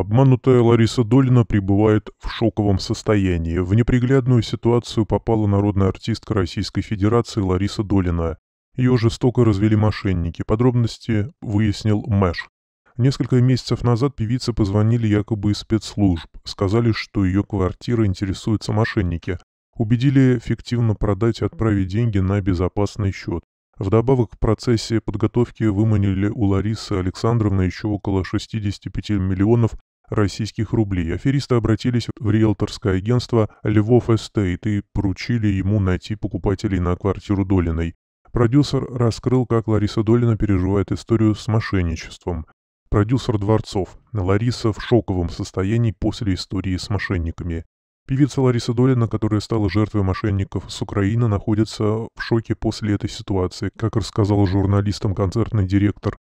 Обманутая Лариса Долина пребывает в шоковом состоянии. В неприглядную ситуацию попала народная артистка Российской Федерации Лариса Долина. Ее жестоко развели мошенники. Подробности выяснил Мэш. Несколько месяцев назад певице позвонили якобы из спецслужб. Сказали, что ее квартира интересуются мошенники. Убедили эффективно продать и отправить деньги на безопасный счет. Вдобавок, к процессе подготовки выманили у Ларисы Александровны еще около 65 миллионов российских рублей. Аферисты обратились в риэлторское агентство «Львов Эстейт» и поручили ему найти покупателей на квартиру Долиной. Продюсер раскрыл, как Лариса Долина переживает историю с мошенничеством. Продюсер Дворцов. Лариса в шоковом состоянии после истории с мошенниками. Певица Лариса Долина, которая стала жертвой мошенников с Украины, находится в шоке после этой ситуации. Как рассказал журналистам концертный директор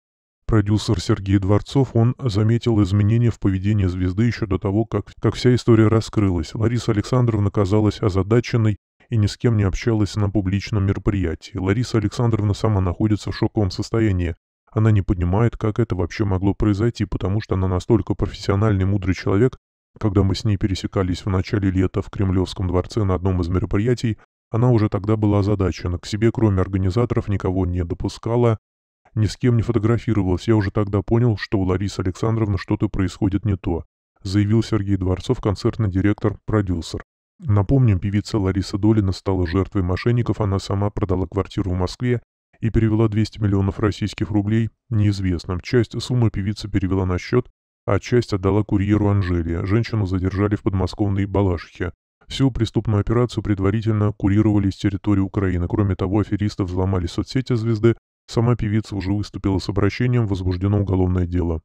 продюсер Сергей Дворцов, он заметил изменения в поведении звезды еще до того, как, как вся история раскрылась. Лариса Александровна казалась озадаченной и ни с кем не общалась на публичном мероприятии. Лариса Александровна сама находится в шоковом состоянии. Она не понимает, как это вообще могло произойти, потому что она настолько профессиональный мудрый человек, когда мы с ней пересекались в начале лета в Кремлевском дворце на одном из мероприятий, она уже тогда была озадачена, к себе кроме организаторов никого не допускала, ни с кем не фотографировалась, я уже тогда понял, что у Ларисы Александровны что-то происходит не то, заявил Сергей Дворцов, концертный директор, продюсер. Напомним, певица Лариса Долина стала жертвой мошенников, она сама продала квартиру в Москве и перевела 200 миллионов российских рублей неизвестным. Часть суммы певица перевела на счет, а часть отдала курьеру Анжелия. Женщину задержали в подмосковной Балашихе. Всю преступную операцию предварительно курировали с территории Украины. Кроме того, аферисты взломали соцсети звезды, Сама певица уже выступила с обращением, возбуждено уголовное дело.